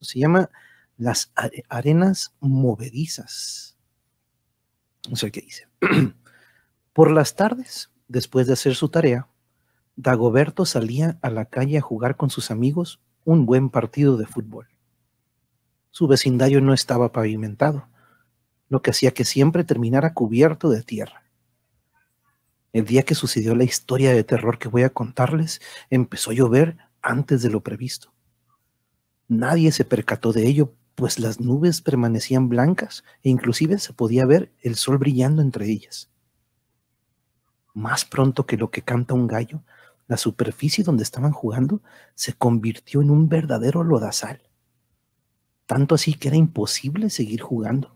Se llama Las Arenas Movedizas. No sé qué dice. Por las tardes, después de hacer su tarea, Dagoberto salía a la calle a jugar con sus amigos un buen partido de fútbol. Su vecindario no estaba pavimentado, lo que hacía que siempre terminara cubierto de tierra. El día que sucedió la historia de terror que voy a contarles, empezó a llover antes de lo previsto. Nadie se percató de ello, pues las nubes permanecían blancas e inclusive se podía ver el sol brillando entre ellas. Más pronto que lo que canta un gallo, la superficie donde estaban jugando se convirtió en un verdadero lodazal, tanto así que era imposible seguir jugando.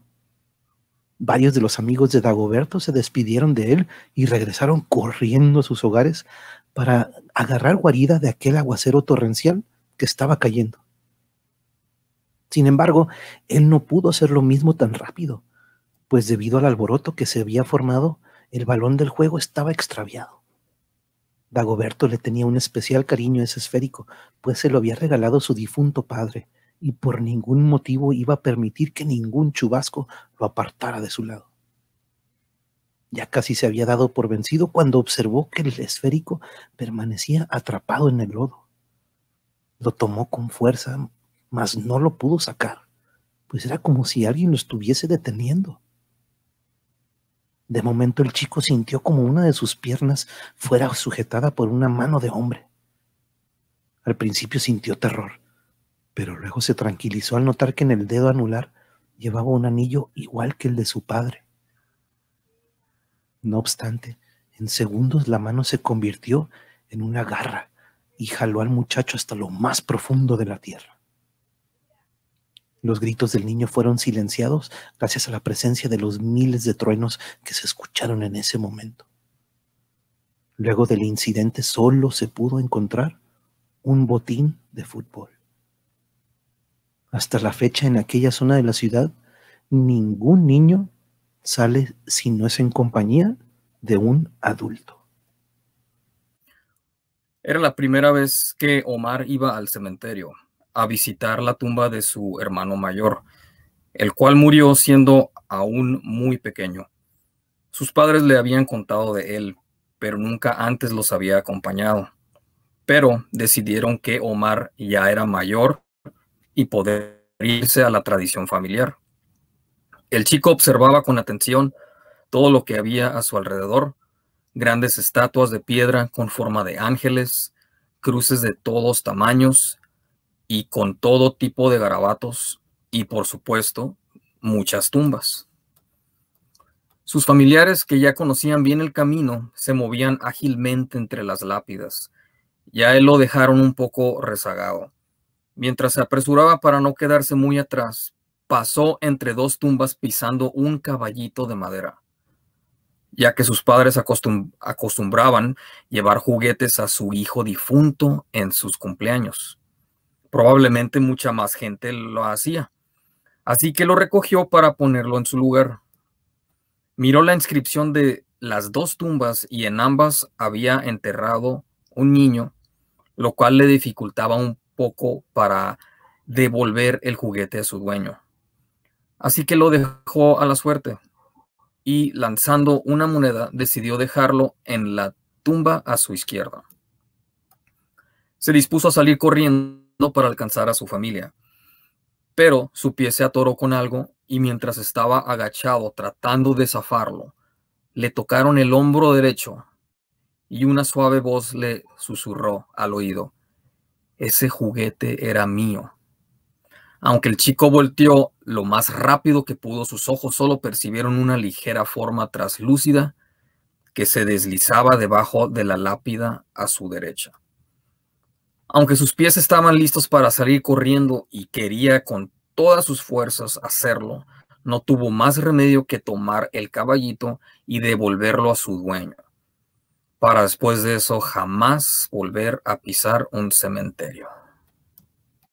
Varios de los amigos de Dagoberto se despidieron de él y regresaron corriendo a sus hogares para agarrar guarida de aquel aguacero torrencial que estaba cayendo. Sin embargo, él no pudo hacer lo mismo tan rápido, pues debido al alboroto que se había formado, el balón del juego estaba extraviado. Dagoberto le tenía un especial cariño a ese esférico, pues se lo había regalado su difunto padre, y por ningún motivo iba a permitir que ningún chubasco lo apartara de su lado. Ya casi se había dado por vencido cuando observó que el esférico permanecía atrapado en el lodo. Lo tomó con fuerza, mas no lo pudo sacar, pues era como si alguien lo estuviese deteniendo. De momento el chico sintió como una de sus piernas fuera sujetada por una mano de hombre. Al principio sintió terror, pero luego se tranquilizó al notar que en el dedo anular llevaba un anillo igual que el de su padre. No obstante, en segundos la mano se convirtió en una garra y jaló al muchacho hasta lo más profundo de la tierra. Los gritos del niño fueron silenciados gracias a la presencia de los miles de truenos que se escucharon en ese momento. Luego del incidente solo se pudo encontrar un botín de fútbol. Hasta la fecha en aquella zona de la ciudad, ningún niño sale si no es en compañía de un adulto. Era la primera vez que Omar iba al cementerio a visitar la tumba de su hermano mayor, el cual murió siendo aún muy pequeño. Sus padres le habían contado de él, pero nunca antes los había acompañado. Pero decidieron que Omar ya era mayor y poder irse a la tradición familiar. El chico observaba con atención todo lo que había a su alrededor, grandes estatuas de piedra con forma de ángeles, cruces de todos tamaños y con todo tipo de garabatos y por supuesto muchas tumbas. Sus familiares, que ya conocían bien el camino, se movían ágilmente entre las lápidas. Ya él lo dejaron un poco rezagado. Mientras se apresuraba para no quedarse muy atrás, pasó entre dos tumbas pisando un caballito de madera, ya que sus padres acostumbraban llevar juguetes a su hijo difunto en sus cumpleaños probablemente mucha más gente lo hacía. Así que lo recogió para ponerlo en su lugar. Miró la inscripción de las dos tumbas y en ambas había enterrado un niño, lo cual le dificultaba un poco para devolver el juguete a su dueño. Así que lo dejó a la suerte y lanzando una moneda decidió dejarlo en la tumba a su izquierda. Se dispuso a salir corriendo para alcanzar a su familia. Pero su pie se atoró con algo y mientras estaba agachado tratando de zafarlo, le tocaron el hombro derecho y una suave voz le susurró al oído. Ese juguete era mío. Aunque el chico volteó lo más rápido que pudo, sus ojos solo percibieron una ligera forma traslúcida que se deslizaba debajo de la lápida a su derecha. Aunque sus pies estaban listos para salir corriendo y quería con todas sus fuerzas hacerlo, no tuvo más remedio que tomar el caballito y devolverlo a su dueño, para después de eso jamás volver a pisar un cementerio.